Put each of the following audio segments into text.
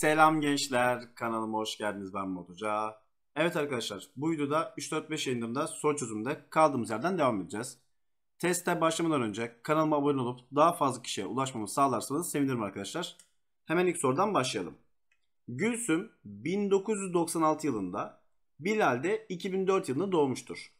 Selam gençler, kanalıma hoş geldiniz. Ben Motoca. Evet arkadaşlar, bu videoda 3-4-5 yayınlarında soru çözümde kaldığımız yerden devam edeceğiz. Teste başlamadan önce kanalıma abone olup daha fazla kişiye ulaşmamı sağlarsanız sevinirim arkadaşlar. Hemen ilk sorudan başlayalım. Gülsüm 1996 yılında, Bilal de 2004 yılında doğmuştur.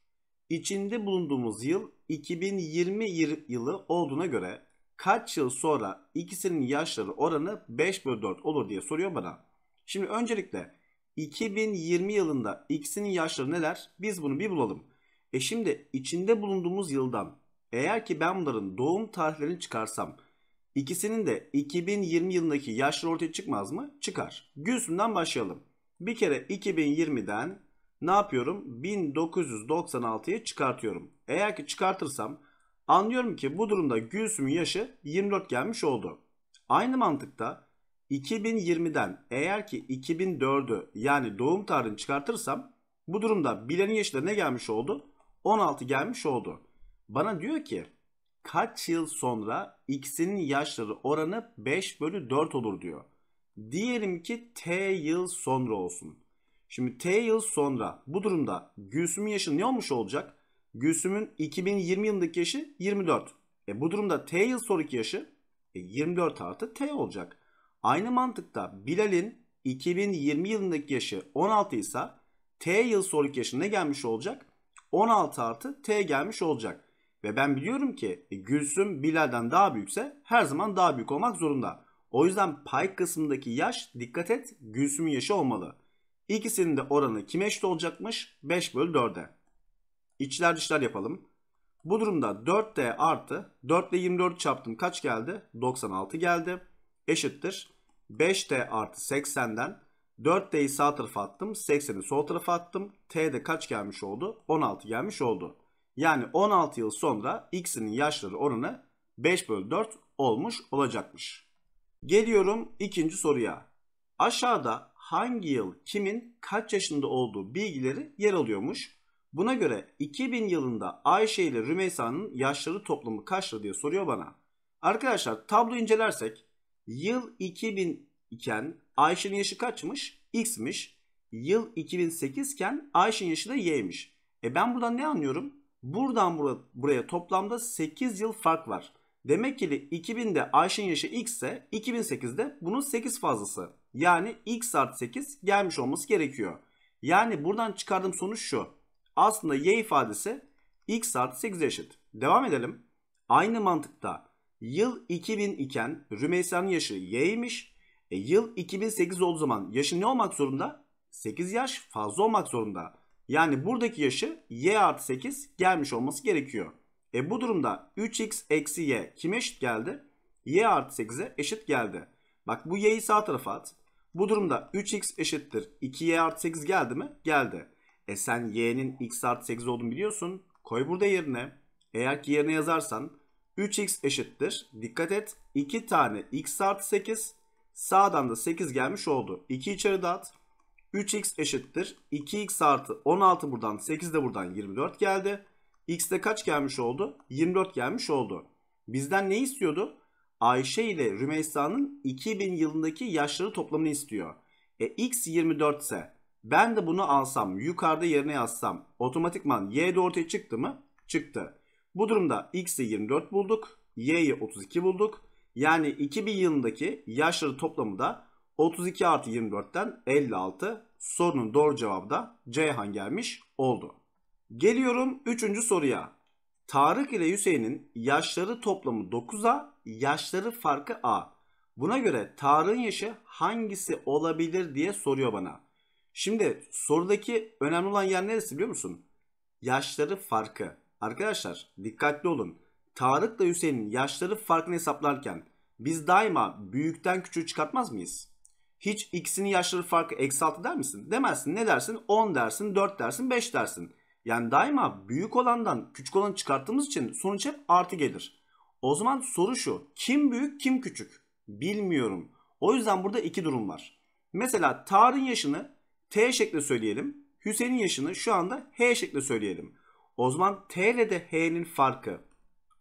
İçinde bulunduğumuz yıl 2020 yılı olduğuna göre kaç yıl sonra ikisinin yaşları oranı 5 bölü 4 olur diye soruyor bana. Şimdi öncelikle 2020 yılında ikisinin yaşları neler? Biz bunu bir bulalım. E şimdi içinde bulunduğumuz yıldan eğer ki ben bunların doğum tarihlerini çıkarsam ikisinin de 2020 yılındaki yaşları ortaya çıkmaz mı? Çıkar. Gülsüm'den başlayalım. Bir kere 2020'den ne yapıyorum? 1996'ya çıkartıyorum. Eğer ki çıkartırsam Anlıyorum ki bu durumda Gülsüm'ün yaşı 24 gelmiş oldu. Aynı mantıkta 2020'den eğer ki 2004'ü yani doğum tarihini çıkartırsam bu durumda bilenin yaşı da ne gelmiş oldu? 16 gelmiş oldu. Bana diyor ki kaç yıl sonra x'in yaşları oranı 5 bölü 4 olur diyor. Diyelim ki t yıl sonra olsun. Şimdi t yıl sonra bu durumda Gülsüm'ün yaşı ne olmuş olacak? Gülsüm'ün 2020 yılındaki yaşı 24. E bu durumda T yıl sonraki yaşı e 24 artı T olacak. Aynı mantıkta Bilal'in 2020 yılındaki yaşı 16 ise T yıl sonraki yaşı ne gelmiş olacak? 16 artı T gelmiş olacak. Ve ben biliyorum ki e, Gülsüm Bilal'den daha büyükse her zaman daha büyük olmak zorunda. O yüzden pay kısmındaki yaş dikkat et Gülsüm'ün yaşı olmalı. İkisinin de oranı kime eşit olacakmış? 5 bölü 4'e. İçler dışlar yapalım. Bu durumda 4D artı 4 ile 24 çarptım kaç geldi? 96 geldi. Eşittir. 5D artı 80'den 4D'yi sağ tarafa attım. 80'i sol tarafa attım. T'de kaç gelmiş oldu? 16 gelmiş oldu. Yani 16 yıl sonra X'inin yaşları oranı 5 bölü 4 olmuş olacakmış. Geliyorum ikinci soruya. Aşağıda hangi yıl kimin kaç yaşında olduğu bilgileri yer alıyormuş? Buna göre 2000 yılında Ayşe ile Rümeysa'nın yaşları toplamı kaçtı diye soruyor bana. Arkadaşlar tablo incelersek yıl 2000 iken Ayşe'nin yaşı kaçmış? X'miş. Yıl 2008 iken Ayşe'nin yaşı da Y'miş. E ben buradan ne anlıyorum? Buradan bura, buraya toplamda 8 yıl fark var. Demek ki 2000'de Ayşe'nin yaşı X ise 2008'de bunun 8 fazlası. Yani X artı 8 gelmiş olması gerekiyor. Yani buradan çıkardığım sonuç şu. Aslında y ifadesi x artı 8 eşit. Devam edelim. Aynı mantıkta yıl 2000 iken Rümeysa'nın yaşı y'ymiş. E, yıl 2008 olduğu zaman yaşı ne olmak zorunda? 8 yaş fazla olmak zorunda. Yani buradaki yaşı y artı 8 gelmiş olması gerekiyor. E bu durumda 3x eksi y kime eşit geldi? y artı 8'e eşit geldi. Bak bu y'yi sağ tarafa at. Bu durumda 3x eşittir 2y artı 8 geldi mi? Geldi. E sen y'nin x artı 8 olduğunu biliyorsun. Koy burada yerine. Eğer ki yerine yazarsan 3x eşittir. Dikkat et 2 tane x artı 8 sağdan da 8 gelmiş oldu. 2 içeri dağıt. 3x eşittir. 2x artı 16 buradan 8 de buradan 24 geldi. X de kaç gelmiş oldu? 24 gelmiş oldu. Bizden ne istiyordu? Ayşe ile Rümeysa'nın 2000 yılındaki yaşları toplamını istiyor. E x 24 ise ben de bunu alsam, yukarıda yerine yazsam otomatikman y de ortaya çıktı mı? Çıktı. Bu durumda x'i 24 bulduk, y'yi 32 bulduk. Yani 2000 yılındaki yaşları toplamı da 32 artı 24'ten 56. Sorunun doğru cevabı da Ceyhan gelmiş oldu. Geliyorum 3. soruya. Tarık ile Hüseyin'in yaşları toplamı 9'a, yaşları farkı A. Buna göre Tarık'ın yaşı hangisi olabilir diye soruyor bana. Şimdi sorudaki önemli olan yer neresi biliyor musun? Yaşları farkı. Arkadaşlar dikkatli olun. Tarık'la Hüseyin'in yaşları farkını hesaplarken biz daima büyükten küçüğü çıkartmaz mıyız? Hiç ikisinin yaşları farkı eksi 6 der misin? Demezsin. Ne dersin? 10 dersin, 4 dersin, 5 dersin. Yani daima büyük olandan küçük olanı çıkarttığımız için sonuç hep artı gelir. O zaman soru şu. Kim büyük, kim küçük? Bilmiyorum. O yüzden burada iki durum var. Mesela Tarık'ın yaşını T şeklinde söyleyelim. Hüseyin'in yaşını şu anda H şeklinde söyleyelim. O zaman T ile de H'nin farkı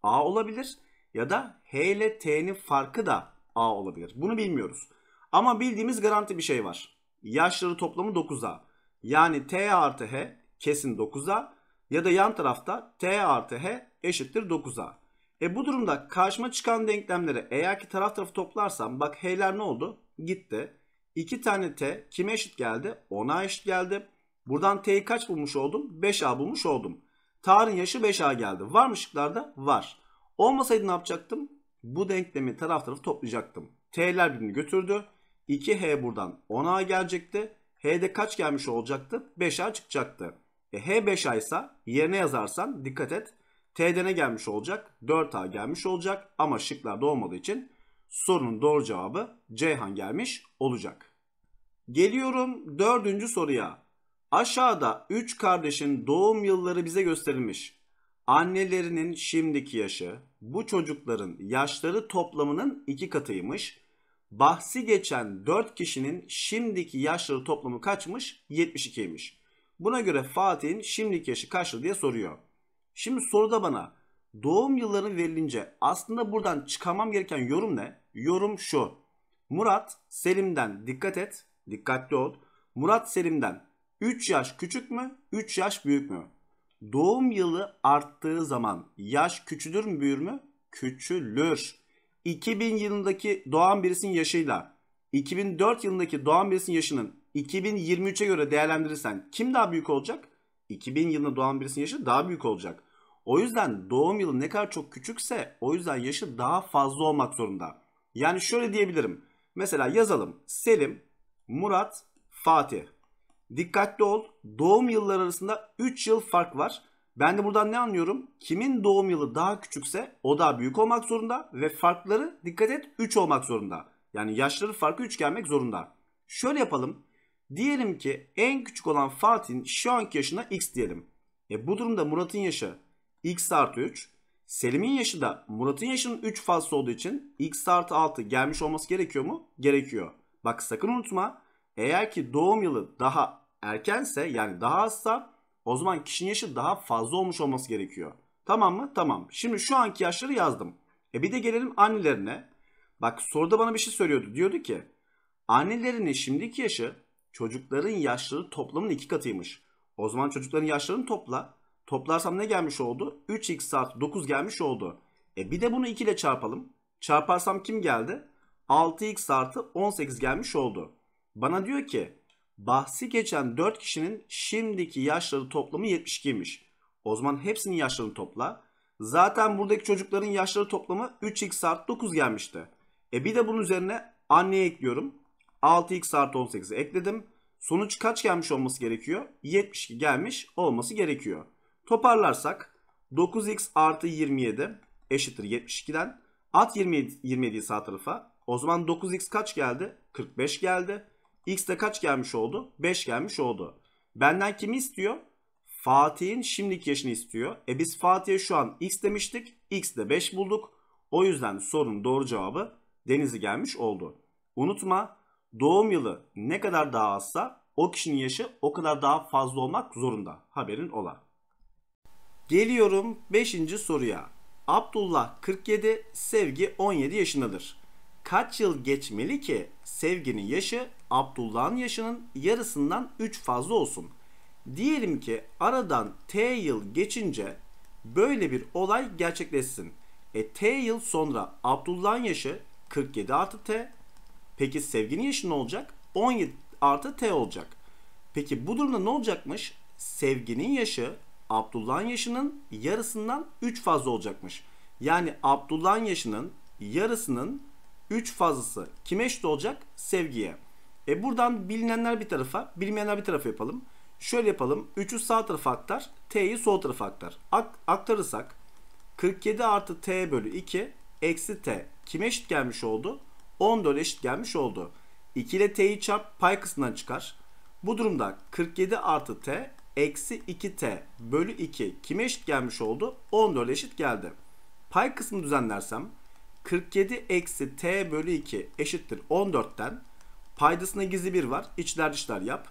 A olabilir ya da H ile T'nin farkı da A olabilir. Bunu bilmiyoruz. Ama bildiğimiz garanti bir şey var. Yaşları toplamı 9A. Yani T artı H kesin 9A ya da yan tarafta T artı H eşittir 9A. E bu durumda karşıma çıkan denklemleri eğer ki taraf tarafı toplarsam bak H'ler ne oldu? Gitti. 2 tane t kime eşit geldi? 10'a eşit geldi. Buradan t'yi kaç bulmuş oldum? 5a bulmuş oldum. Tarın yaşı 5a geldi. Var mı şıklarda? Var. Olmasaydı ne yapacaktım? Bu denklemi taraf tarafı toplayacaktım. T'ler birini götürdü. 2h buradan 10a gelecekti. H'de kaç gelmiş olacaktı? 5a çıkacaktı. E, h 5a ise yerine yazarsan dikkat et. T'de ne gelmiş olacak? 4a gelmiş olacak ama şıklarda olmadığı için Sorunun doğru cevabı Ceyhan gelmiş olacak. Geliyorum dördüncü soruya. Aşağıda üç kardeşin doğum yılları bize gösterilmiş. Annelerinin şimdiki yaşı bu çocukların yaşları toplamının iki katıymış. Bahsi geçen 4 kişinin şimdiki yaşları toplamı kaçmış? 72'ymiş. Buna göre Fatih'in şimdiki yaşı kaçtı diye soruyor. Şimdi soruda bana doğum yılları verilince aslında buradan çıkamam gereken yorum ne? Yorum şu. Murat Selim'den dikkat et, dikkatli ol. Murat Selim'den 3 yaş küçük mü, 3 yaş büyük mü? Doğum yılı arttığı zaman yaş küçülür mü, büyür mü? Küçülür. 2000 yılındaki doğan birisinin yaşıyla 2004 yılındaki doğan birisinin yaşının 2023'e göre değerlendirirsen kim daha büyük olacak? 2000 yılında doğan birisinin yaşı daha büyük olacak. O yüzden doğum yılı ne kadar çok küçükse o yüzden yaşı daha fazla olmak zorunda. Yani şöyle diyebilirim. Mesela yazalım Selim, Murat, Fatih. Dikkatli ol. Doğum yılları arasında 3 yıl fark var. Ben de buradan ne anlıyorum? Kimin doğum yılı daha küçükse o daha büyük olmak zorunda ve farkları dikkat et 3 olmak zorunda. Yani yaşları farkı 3 gelmek zorunda. Şöyle yapalım. Diyelim ki en küçük olan Fatih'in şu anki yaşına x diyelim. E bu durumda Murat'ın yaşı x artı 3. Selim'in yaşı da Murat'ın yaşının 3 fazla olduğu için x artı 6 gelmiş olması gerekiyor mu? Gerekiyor. Bak sakın unutma eğer ki doğum yılı daha erkense yani daha azsa o zaman kişinin yaşı daha fazla olmuş olması gerekiyor. Tamam mı? Tamam. Şimdi şu anki yaşları yazdım. E bir de gelelim annelerine. Bak soruda bana bir şey söylüyordu. Diyordu ki annelerinin şimdiki yaşı çocukların yaşları toplamın iki katıymış. O zaman çocukların yaşlarını topla. Toplarsam ne gelmiş oldu? 3x artı 9 gelmiş oldu. E bir de bunu 2 ile çarpalım. Çarparsam kim geldi? 6x artı 18 gelmiş oldu. Bana diyor ki bahsi geçen 4 kişinin şimdiki yaşları toplamı 72'ymiş. O zaman hepsinin yaşlarını topla. Zaten buradaki çocukların yaşları toplamı 3x artı 9 gelmişti. E bir de bunun üzerine anneye ekliyorum. 6x artı 18'i ekledim. Sonuç kaç gelmiş olması gerekiyor? 72 gelmiş olması gerekiyor. Toparlarsak 9x artı 27 eşittir 72'den. At 27, 27'yi sağ tarafa. O zaman 9x kaç geldi? 45 geldi. X de kaç gelmiş oldu? 5 gelmiş oldu. Benden kimi istiyor? Fatih'in şimdiki yaşını istiyor. E biz Fatih'e şu an x demiştik. X de 5 bulduk. O yüzden sorunun doğru cevabı Denizli gelmiş oldu. Unutma doğum yılı ne kadar daha azsa o kişinin yaşı o kadar daha fazla olmak zorunda. Haberin ola. Geliyorum 5. soruya. Abdullah 47, Sevgi 17 yaşındadır. Kaç yıl geçmeli ki Sevgi'nin yaşı Abdullah'ın yaşının yarısından 3 fazla olsun? Diyelim ki aradan T yıl geçince böyle bir olay gerçekleşsin. E T yıl sonra Abdullah'ın yaşı 47 artı T. Peki Sevgi'nin yaşı ne olacak? 17 artı T olacak. Peki bu durumda ne olacakmış? Sevgi'nin yaşı Abdullah'ın yaşının yarısından 3 fazla olacakmış. Yani Abdullah'ın yaşının yarısının 3 fazlası kime eşit olacak? Sevgiye. E buradan bilinenler bir tarafa, bilmeyenler bir tarafa yapalım. Şöyle yapalım. 3'ü sağ tarafa aktar, t'yi sol tarafa aktar. Ak aktarırsak 47 artı t bölü 2 eksi t kime eşit gelmiş oldu? 14 eşit gelmiş oldu. 2 ile t'yi çarp pay kısmından çıkar. Bu durumda 47 artı t eksi 2t bölü 2 kime eşit gelmiş oldu? 14 eşit geldi. Pay kısmını düzenlersem 47 eksi t bölü 2 eşittir 14'ten paydasına gizli 1 var. İçler dışlar yap.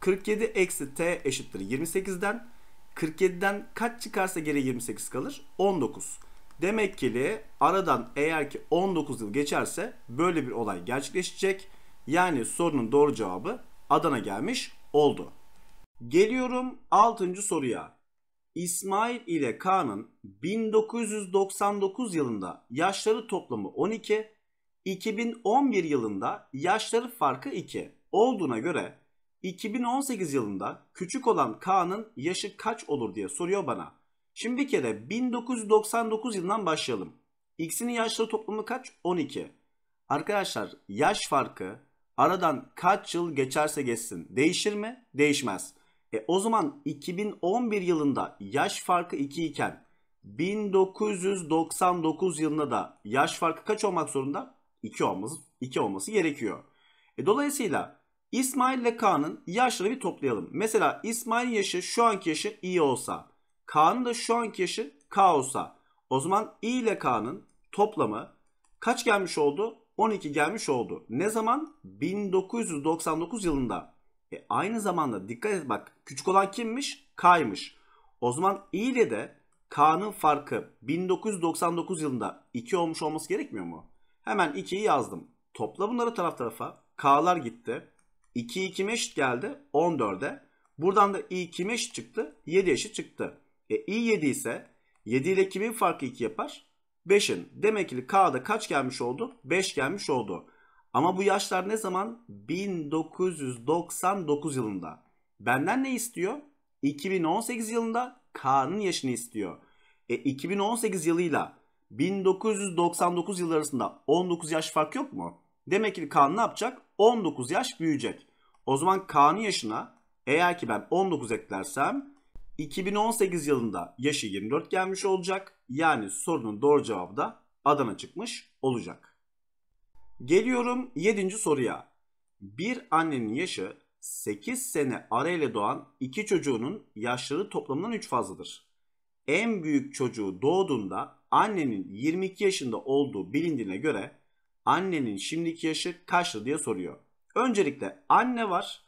47 eksi t eşittir 28'den 47'den kaç çıkarsa geri 28 kalır? 19. Demek ki aradan eğer ki 19 yıl geçerse böyle bir olay gerçekleşecek. Yani sorunun doğru cevabı Adana gelmiş oldu. Geliyorum 6. soruya. İsmail ile Kaan'ın 1999 yılında yaşları toplamı 12, 2011 yılında yaşları farkı 2 olduğuna göre 2018 yılında küçük olan Kaan'ın yaşı kaç olur diye soruyor bana. Şimdi bir kere 1999 yılından başlayalım. X'in yaşları toplamı kaç? 12. Arkadaşlar yaş farkı aradan kaç yıl geçerse geçsin değişir mi? Değişmez. E o zaman 2011 yılında yaş farkı 2 iken 1999 yılında da yaş farkı kaç olmak zorunda? 2 olması, 2 olması gerekiyor. E dolayısıyla İsmail ile Kaan'ın yaşlarını bir toplayalım. Mesela İsmail yaşı şu anki yaşı i olsa. Kaan'ın da şu anki yaşı k olsa. O zaman i ile Kaan'ın toplamı kaç gelmiş oldu? 12 gelmiş oldu. Ne zaman? 1999 yılında. E, aynı zamanda dikkat et bak küçük olan kimmiş? K'ymış. O zaman i ile de K'nın farkı 1999 yılında 2 olmuş olması gerekmiyor mu? Hemen 2'yi yazdım. Topla bunları taraf tarafa. K'lar gitti. 2 2 eşit geldi 14'e. Buradan da i kime eşit çıktı? 7 eşit çıktı. E i 7 ise 7 ile kimin farkı 2 yapar? 5'in. Demek ki K'da kaç gelmiş oldu? 5 gelmiş oldu. Ama bu yaşlar ne zaman? 1999 yılında. Benden ne istiyor? 2018 yılında Kaan'ın yaşını istiyor. E 2018 yılıyla 1999 yılı arasında 19 yaş fark yok mu? Demek ki Kaan ne yapacak? 19 yaş büyüyecek. O zaman Kaan'ın yaşına eğer ki ben 19 eklersem 2018 yılında yaşı 24 gelmiş olacak. Yani sorunun doğru cevabı da Adana çıkmış olacak. Geliyorum 7. soruya. Bir annenin yaşı 8 sene arayla doğan iki çocuğunun yaşları toplamından 3 fazladır. En büyük çocuğu doğduğunda annenin 22 yaşında olduğu bilindiğine göre annenin şimdiki yaşı kaçtır diye soruyor. Öncelikle anne var,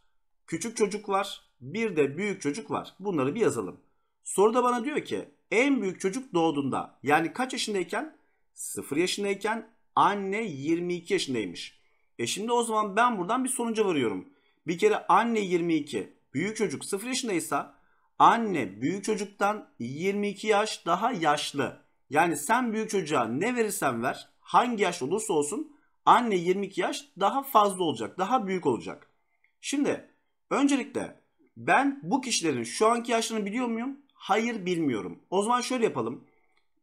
küçük çocuk var, bir de büyük çocuk var. Bunları bir yazalım. Soruda bana diyor ki en büyük çocuk doğduğunda yani kaç yaşındayken? 0 yaşındayken Anne 22 yaşındaymış. E şimdi o zaman ben buradan bir sonuca varıyorum. Bir kere anne 22, büyük çocuk 0 yaşındaysa anne büyük çocuktan 22 yaş daha yaşlı. Yani sen büyük çocuğa ne verirsen ver, hangi yaş olursa olsun anne 22 yaş daha fazla olacak, daha büyük olacak. Şimdi öncelikle ben bu kişilerin şu anki yaşlarını biliyor muyum? Hayır bilmiyorum. O zaman şöyle yapalım.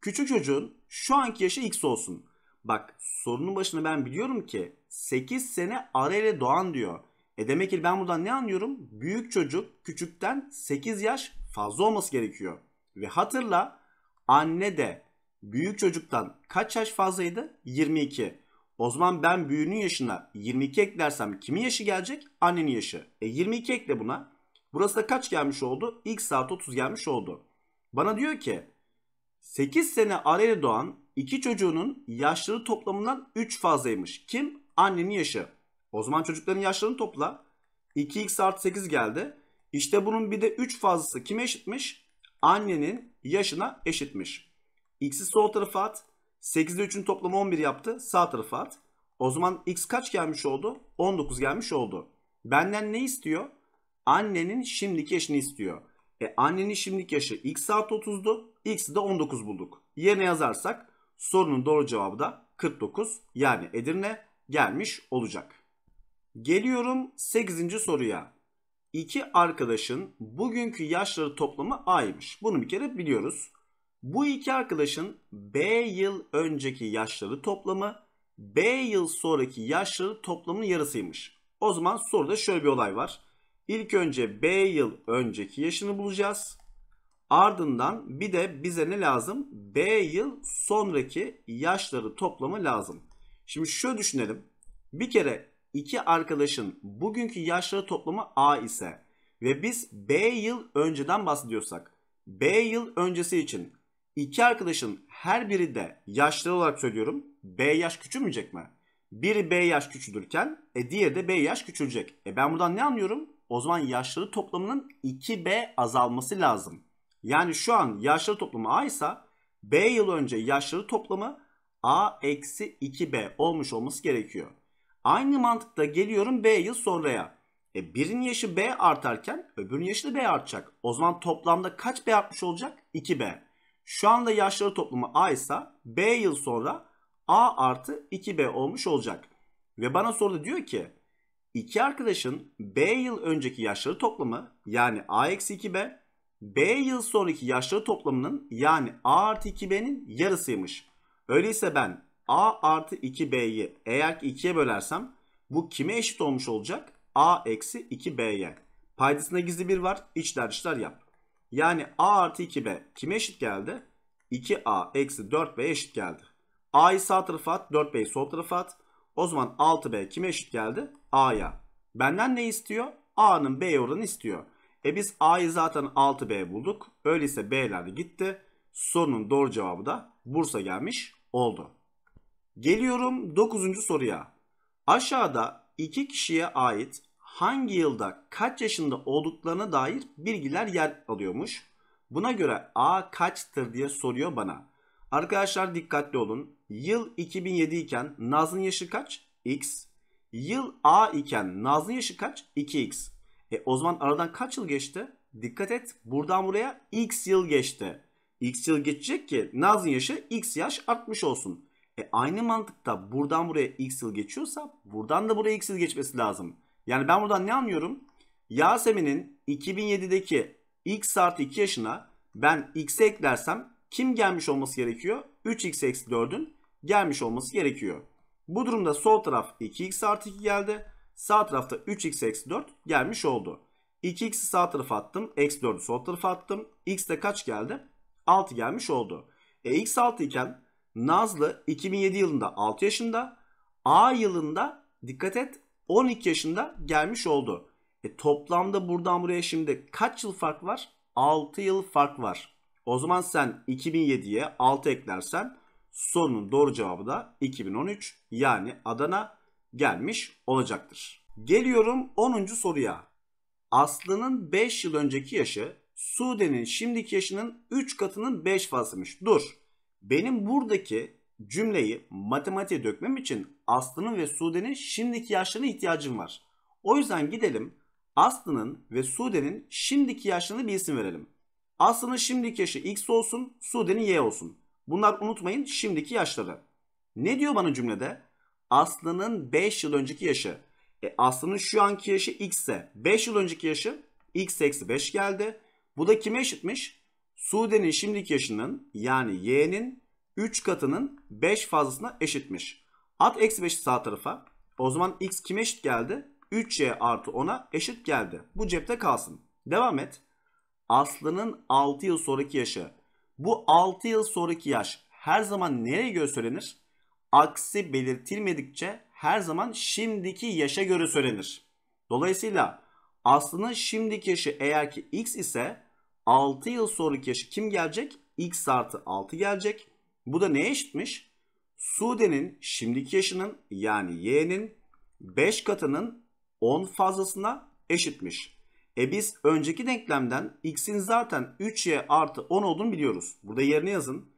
Küçük çocuğun şu anki yaşı x olsun. Bak sorunun başında ben biliyorum ki 8 sene arayla doğan diyor. E demek ki ben buradan ne anlıyorum? Büyük çocuk küçükten 8 yaş fazla olması gerekiyor. Ve hatırla anne de büyük çocuktan kaç yaş fazlaydı? 22. O zaman ben büyüğünün yaşına 22 eklersem kimin yaşı gelecek? Annenin yaşı. E 22 ekle buna. Burası da kaç gelmiş oldu? X saat 30 gelmiş oldu. Bana diyor ki 8 sene arayla doğan iki çocuğunun yaşları toplamından 3 fazlaymış. Kim? Annenin yaşı. O zaman çocukların yaşlarını topla. 2x artı 8 geldi. İşte bunun bir de 3 fazlası kime eşitmiş? Annenin yaşına eşitmiş. X'i sol tarafa at. 8 ile 3'ün toplamı 11 yaptı. Sağ tarafa at. O zaman x kaç gelmiş oldu? 19 gelmiş oldu. Benden ne istiyor? Annenin şimdiki yaşını istiyor. E annenin şimdiki yaşı x artı 30'du. X'i de 19 bulduk. Yerine yazarsak Sorunun doğru cevabı da 49 yani Edirne gelmiş olacak. Geliyorum 8. soruya. İki arkadaşın bugünkü yaşları toplamı A'ymış. Bunu bir kere biliyoruz. Bu iki arkadaşın B yıl önceki yaşları toplamı B yıl sonraki yaşları toplamının yarısıymış. O zaman soruda şöyle bir olay var. İlk önce B yıl önceki yaşını bulacağız. Ardından bir de bize ne lazım? B yıl sonraki yaşları toplamı lazım. Şimdi şöyle düşünelim. Bir kere iki arkadaşın bugünkü yaşları toplamı A ise ve biz B yıl önceden bahsediyorsak B yıl öncesi için iki arkadaşın her biri de yaşları olarak söylüyorum B yaş küçülmeyecek mi? Biri B yaş küçülürken e diğeri de B yaş küçülecek. E ben buradan ne anlıyorum? O zaman yaşları toplamının 2B azalması lazım. Yani şu an yaşları toplamı A ise B yıl önce yaşları toplamı A eksi 2B olmuş olması gerekiyor. Aynı mantıkta geliyorum B yıl sonraya. E birinin yaşı B artarken öbürünün yaşı da B artacak. O zaman toplamda kaç B artmış olacak? 2B. Şu anda yaşları toplamı A ise B yıl sonra A artı 2B olmuş olacak. Ve bana soruda diyor ki iki arkadaşın B yıl önceki yaşları toplamı yani A eksi 2B B yıl sonraki yaşları toplamının yani A artı 2B'nin yarısıymış. Öyleyse ben A artı 2B'yi eğer ki 2'ye bölersem bu kime eşit olmuş olacak? A eksi 2B'ye. Paydasında gizli bir var. İçler dışlar yap. Yani A artı 2B kime eşit geldi? 2A eksi 4B eşit geldi. A'yı sağ tarafa at. 4B'yi sol tarafa at. O zaman 6B kime eşit geldi? A'ya. Benden ne istiyor? A'nın B oranı istiyor. E biz A'yı zaten 6B bulduk. Öyleyse B'ler de gitti. Sorunun doğru cevabı da Bursa gelmiş oldu. Geliyorum 9. soruya. Aşağıda iki kişiye ait hangi yılda kaç yaşında olduklarına dair bilgiler yer alıyormuş. Buna göre A kaçtır diye soruyor bana. Arkadaşlar dikkatli olun. Yıl 2007 iken Naz'ın yaşı kaç? X. Yıl A iken Naz'ın yaşı kaç? 2X. E o zaman aradan kaç yıl geçti? Dikkat et buradan buraya x yıl geçti. x yıl geçecek ki Naz'ın yaşı x yaş artmış olsun. E aynı mantıkta buradan buraya x yıl geçiyorsa buradan da buraya x yıl geçmesi lazım. Yani ben buradan ne anlıyorum? Yasemin'in 2007'deki x artı 2 yaşına ben x'e eklersem kim gelmiş olması gerekiyor? 3x eksi 4'ün gelmiş olması gerekiyor. Bu durumda sol taraf 2x artı 2 geldi. Sağ tarafta 3x eksi 4 gelmiş oldu. 2x'i sağ tarafa attım. Eksi 4'ü sol tarafa attım. X de kaç geldi? 6 gelmiş oldu. E x 6 iken Nazlı 2007 yılında 6 yaşında. A yılında dikkat et 12 yaşında gelmiş oldu. E toplamda buradan buraya şimdi kaç yıl fark var? 6 yıl fark var. O zaman sen 2007'ye 6 eklersen sorunun doğru cevabı da 2013 yani Adana gelmiş olacaktır. Geliyorum 10. soruya. Aslı'nın 5 yıl önceki yaşı Sude'nin şimdiki yaşının 3 katının 5 fazlamış. Dur. Benim buradaki cümleyi matematiğe dökmem için Aslı'nın ve Sude'nin şimdiki yaşlarına ihtiyacım var. O yüzden gidelim Aslı'nın ve Sude'nin şimdiki yaşlarını bir isim verelim. Aslı'nın şimdiki yaşı X olsun, Sude'nin Y olsun. Bunlar unutmayın şimdiki yaşları. Ne diyor bana cümlede? Aslı'nın 5 yıl önceki yaşı. E, Aslı'nın şu anki yaşı x ise 5 yıl önceki yaşı x eksi 5 geldi. Bu da kime eşitmiş? Sude'nin şimdiki yaşının yani y'nin 3 katının 5 fazlasına eşitmiş. At eksi 5'i sağ tarafa. O zaman x kime eşit geldi? 3y artı 10'a eşit geldi. Bu cepte kalsın. Devam et. Aslı'nın 6 yıl sonraki yaşı. Bu 6 yıl sonraki yaş her zaman nereye göre söylenir? aksi belirtilmedikçe her zaman şimdiki yaşa göre söylenir. Dolayısıyla Aslı'nın şimdiki yaşı eğer ki x ise 6 yıl sonraki yaşı kim gelecek? x artı 6 gelecek. Bu da neye eşitmiş? Sude'nin şimdiki yaşının yani y'nin 5 katının 10 fazlasına eşitmiş. E biz önceki denklemden x'in zaten 3y artı 10 olduğunu biliyoruz. Burada yerine yazın.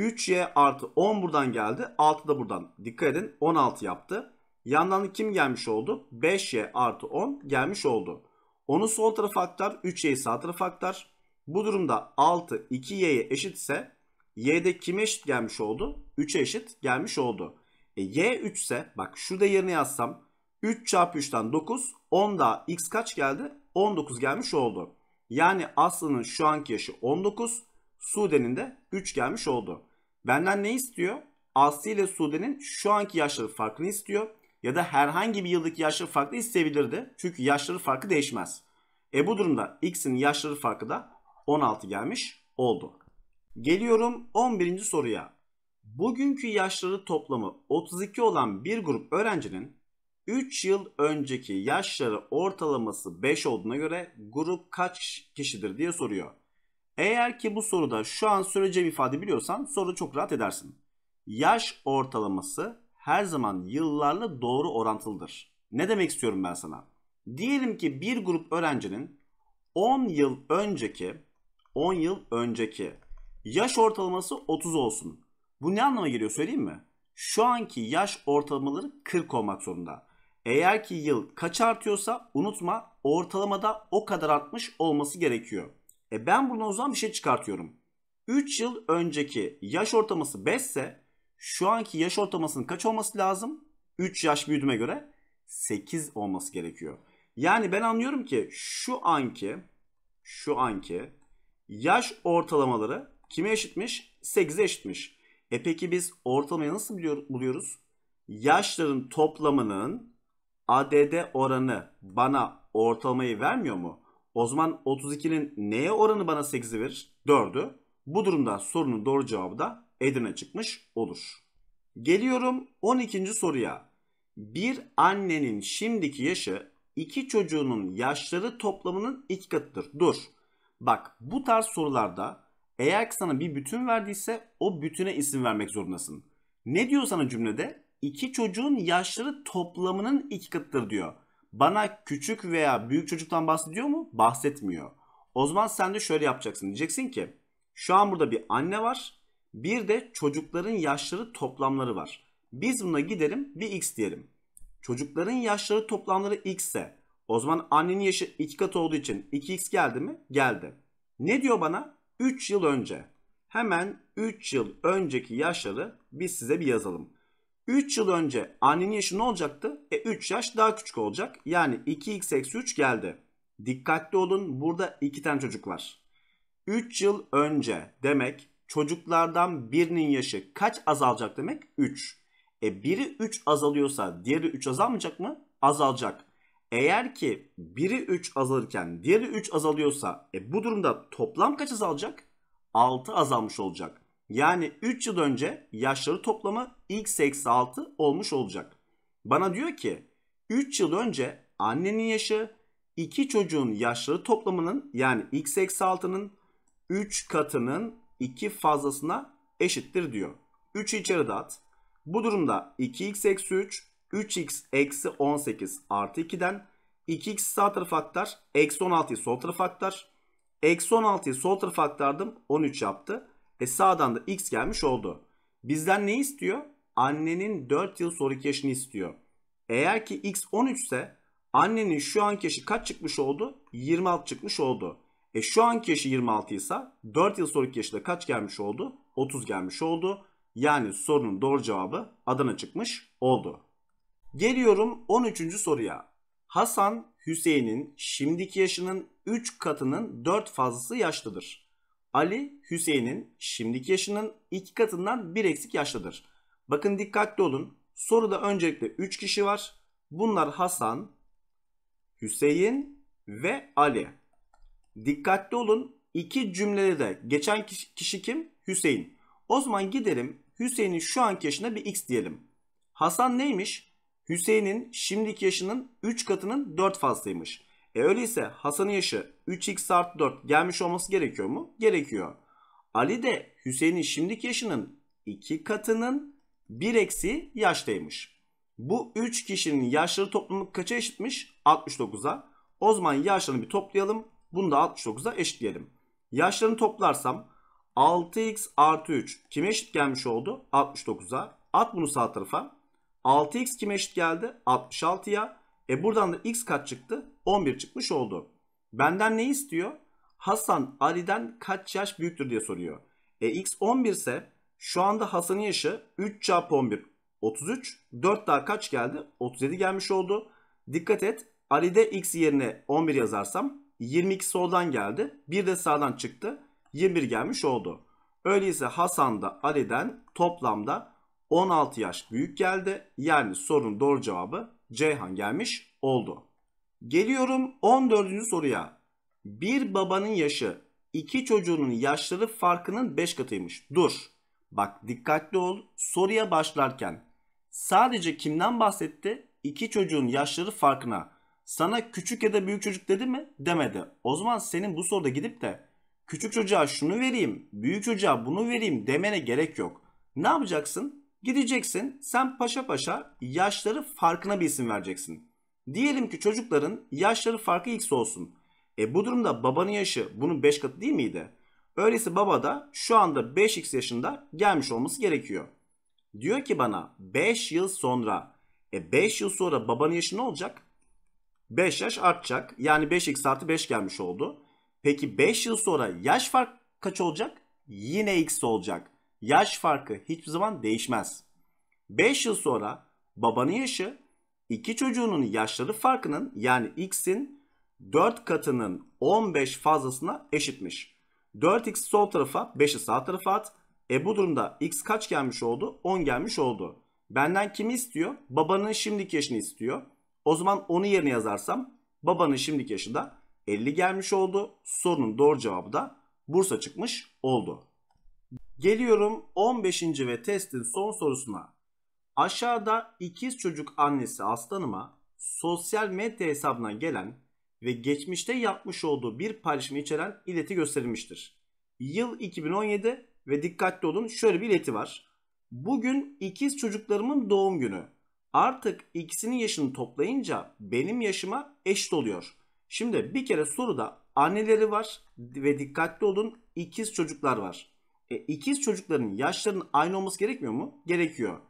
3y artı 10 buradan geldi. 6 da buradan. Dikkat edin 16 yaptı. Yandan kim gelmiş oldu? 5y artı 10 gelmiş oldu. Onun sol tarafı aktar. 3y'yi sağ tarafa aktar. Bu durumda 6 2y'ye eşit ise y'de kime eşit gelmiş oldu? 3'e eşit gelmiş oldu. E, y 3 ise bak şurada yerine yazsam 3 çarpı 3'ten 9 10 daha x kaç geldi? 19 gelmiş oldu. Yani Aslı'nın şu anki yaşı 19 Sude'nin de 3 gelmiş oldu. Benden ne istiyor? Aslı ile Sude'nin şu anki yaşları farkını istiyor. Ya da herhangi bir yıldaki yaşları farklı isteyebilirdi. Çünkü yaşları farkı değişmez. E bu durumda X'in yaşları farkı da 16 gelmiş oldu. Geliyorum 11. soruya. Bugünkü yaşları toplamı 32 olan bir grup öğrencinin 3 yıl önceki yaşları ortalaması 5 olduğuna göre grup kaç kişidir diye soruyor. Eğer ki bu soruda şu an süreceğim ifade biliyorsan soru çok rahat edersin. Yaş ortalaması her zaman yıllarla doğru orantılıdır. Ne demek istiyorum ben sana? Diyelim ki bir grup öğrencinin 10 yıl önceki 10 yıl önceki yaş ortalaması 30 olsun. Bu ne anlama geliyor söyleyeyim mi? Şu anki yaş ortalamaları 40 olmak zorunda. Eğer ki yıl kaç artıyorsa unutma ortalamada o kadar artmış olması gerekiyor. E ben buradan o zaman bir şey çıkartıyorum. 3 yıl önceki yaş ortaması 5 ise şu anki yaş ortamasının kaç olması lazım? 3 yaş büyüdüğüme göre 8 olması gerekiyor. Yani ben anlıyorum ki şu anki şu anki yaş ortalamaları kime eşitmiş? 8'e eşitmiş. E peki biz ortalamayı nasıl buluyoruz? Yaşların toplamının ADD oranı bana ortalamayı vermiyor mu? O zaman 32'nin neye oranı bana 8'i verir? 4'ü. Bu durumda sorunun doğru cevabı da Edirne çıkmış olur. Geliyorum 12. soruya. Bir annenin şimdiki yaşı iki çocuğunun yaşları toplamının iki katıdır. Dur. Bak bu tarz sorularda eğer ki sana bir bütün verdiyse o bütüne isim vermek zorundasın. Ne diyor sana cümlede? İki çocuğun yaşları toplamının iki katıdır diyor. Bana küçük veya büyük çocuktan bahsediyor mu? Bahsetmiyor. O zaman sen de şöyle yapacaksın. Diyeceksin ki şu an burada bir anne var. Bir de çocukların yaşları toplamları var. Biz buna gidelim bir x diyelim. Çocukların yaşları toplamları x ise o zaman annenin yaşı 2 kat olduğu için 2x geldi mi? Geldi. Ne diyor bana? 3 yıl önce. Hemen 3 yıl önceki yaşları biz size bir yazalım. 3 yıl önce annenin yaşı ne olacaktı? E 3 yaş daha küçük olacak. Yani 2x eksi 3 geldi. Dikkatli olun burada 2 tane çocuk var. 3 yıl önce demek çocuklardan birinin yaşı kaç azalacak demek? 3. E biri 3 azalıyorsa diğeri 3 azalmayacak mı? Azalacak. Eğer ki biri 3 azalırken diğeri 3 azalıyorsa e bu durumda toplam kaç azalacak? 6 azalmış olacak. Yani 3 yıl önce yaşları toplamı x eksi 6 olmuş olacak. Bana diyor ki 3 yıl önce annenin yaşı iki çocuğun yaşları toplamının yani x eksi 6'nın 3 katının 2 fazlasına eşittir diyor. 3'ü içeri dağıt. Bu durumda 2x eksi 3, 3x eksi 18 artı 2'den 2x sağ tarafa aktar, eksi 16'yı sol tarafa aktar. Eksi 16'yı sol tarafa aktardım 13 yaptı. E sağdan da x gelmiş oldu. Bizden ne istiyor? Annenin 4 yıl sonraki yaşını istiyor. Eğer ki x 13 ise annenin şu anki yaşı kaç çıkmış oldu? 26 çıkmış oldu. E şu anki yaşı 26 ise 4 yıl sonraki yaşı da kaç gelmiş oldu? 30 gelmiş oldu. Yani sorunun doğru cevabı Adana çıkmış oldu. Geliyorum 13. soruya. Hasan Hüseyin'in şimdiki yaşının 3 katının 4 fazlası yaşlıdır. Ali Hüseyin'in şimdiki yaşının iki katından bir eksik yaşlıdır. Bakın dikkatli olun. Soruda öncelikle 3 kişi var. Bunlar Hasan, Hüseyin ve Ali. Dikkatli olun. İki cümlede de geçen kişi kim? Hüseyin. O zaman gidelim Hüseyin'in şu anki yaşına bir x diyelim. Hasan neymiş? Hüseyin'in şimdiki yaşının 3 katının 4 fazlaymış. E öyleyse Hasan'ın yaşı 3x artı 4 gelmiş olması gerekiyor mu? Gerekiyor. Ali de Hüseyin'in şimdiki yaşının 2 katının 1 eksi yaştaymış. Bu 3 kişinin yaşları toplamı kaça eşitmiş? 69'a. O zaman yaşlarını bir toplayalım. Bunu da 69'a eşitleyelim. Yaşlarını toplarsam 6x artı 3 kime eşit gelmiş oldu? 69'a. At bunu sağ tarafa. 6x kime eşit geldi? 66'ya. E buradan da x kaç çıktı? 11 çıkmış oldu. Benden ne istiyor? Hasan Ali'den kaç yaş büyüktür diye soruyor. E x 11 ise şu anda Hasan'ın yaşı 3 çarpı 11 33. 4 daha kaç geldi? 37 gelmiş oldu. Dikkat et Ali'de x yerine 11 yazarsam 22 soldan geldi. Bir de sağdan çıktı. 21 gelmiş oldu. Öyleyse Hasan da Ali'den toplamda 16 yaş büyük geldi. Yani sorunun doğru cevabı Ceyhan gelmiş oldu. Geliyorum 14. soruya. Bir babanın yaşı iki çocuğunun yaşları farkının 5 katıymış. Dur. Bak dikkatli ol. Soruya başlarken sadece kimden bahsetti? İki çocuğun yaşları farkına. Sana küçük ya da büyük çocuk dedi mi? Demedi. O zaman senin bu soruda gidip de küçük çocuğa şunu vereyim, büyük çocuğa bunu vereyim demene gerek yok. Ne yapacaksın? Gideceksin sen paşa paşa yaşları farkına bir isim vereceksin. Diyelim ki çocukların yaşları farkı x olsun. E bu durumda babanın yaşı bunun 5 katı değil miydi? Öyleyse baba da şu anda 5x yaşında gelmiş olması gerekiyor. Diyor ki bana 5 yıl sonra. E 5 yıl sonra babanın yaşı ne olacak? 5 yaş artacak. Yani 5x artı 5 gelmiş oldu. Peki 5 yıl sonra yaş fark kaç olacak? Yine x olacak. Yaş farkı hiçbir zaman değişmez. 5 yıl sonra babanın yaşı İki çocuğunun yaşları farkının yani x'in 4 katının 15 fazlasına eşitmiş. 4x sol tarafa 5'i sağ tarafa at. E bu durumda x kaç gelmiş oldu? 10 gelmiş oldu. Benden kimi istiyor? Babanın şimdiki yaşını istiyor. O zaman onu yerine yazarsam babanın şimdiki yaşı da 50 gelmiş oldu. Sorunun doğru cevabı da Bursa çıkmış oldu. Geliyorum 15. ve testin son sorusuna. Aşağıda ikiz çocuk annesi Aslanıma sosyal medya hesabına gelen ve geçmişte yapmış olduğu bir paylaşımı içeren ileti gösterilmiştir. Yıl 2017 ve dikkatli olun şöyle bir ileti var. Bugün ikiz çocuklarımın doğum günü. Artık ikisinin yaşını toplayınca benim yaşıma eşit oluyor. Şimdi bir kere soruda anneleri var ve dikkatli olun ikiz çocuklar var. E, ikiz çocukların yaşlarının aynı olması gerekmiyor mu? Gerekiyor.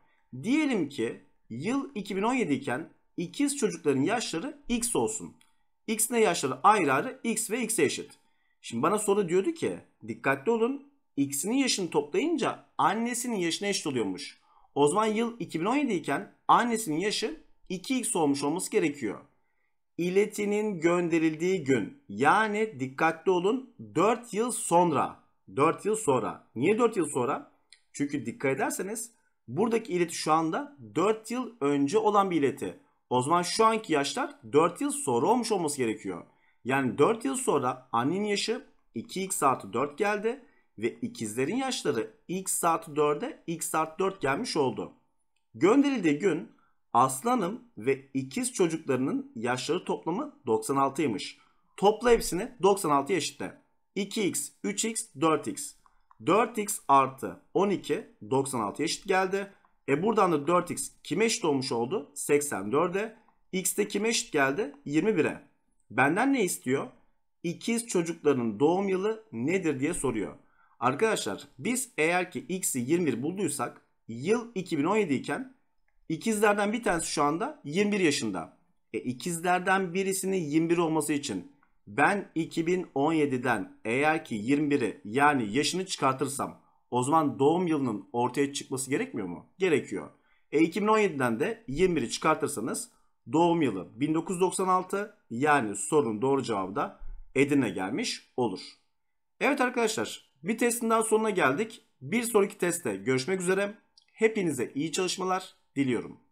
Diyelim ki yıl 2017 iken ikiz çocukların yaşları x olsun. X ne yaşları ayrı ayrı x ve x'e eşit. Şimdi bana soru diyordu ki dikkatli olun x'inin yaşını toplayınca annesinin yaşına eşit oluyormuş. O zaman yıl 2017 iken annesinin yaşı 2x olmuş olması gerekiyor. İletinin gönderildiği gün yani dikkatli olun 4 yıl sonra. 4 yıl sonra. Niye 4 yıl sonra? Çünkü dikkat ederseniz Buradaki ileti şu anda 4 yıl önce olan bir ileti. O zaman şu anki yaşlar 4 yıl sonra olmuş olması gerekiyor. Yani 4 yıl sonra annenin yaşı 2x artı 4 geldi ve ikizlerin yaşları x artı 4'e x artı 4 gelmiş oldu. Gönderildiği gün aslanım ve ikiz çocuklarının yaşları toplamı 96'ymış. Topla hepsini 96 eşitle. 2x, 3x, 4x. 4x artı 12 96 eşit geldi. E buradan da 4x kime eşit olmuş oldu? 84'e. x de kime eşit geldi? 21'e. Benden ne istiyor? İkiz çocukların doğum yılı nedir diye soruyor. Arkadaşlar biz eğer ki x'i 21 bulduysak yıl 2017 iken ikizlerden bir tanesi şu anda 21 yaşında. E ikizlerden birisinin 21 olması için ben 2017'den eğer ki 21'i yani yaşını çıkartırsam o zaman doğum yılının ortaya çıkması gerekmiyor mu? Gerekiyor. E 2017'den de 21'i çıkartırsanız doğum yılı 1996 yani sorunun doğru cevabı da Edirne gelmiş olur. Evet arkadaşlar bir testin daha sonuna geldik. Bir sonraki testte görüşmek üzere. Hepinize iyi çalışmalar diliyorum.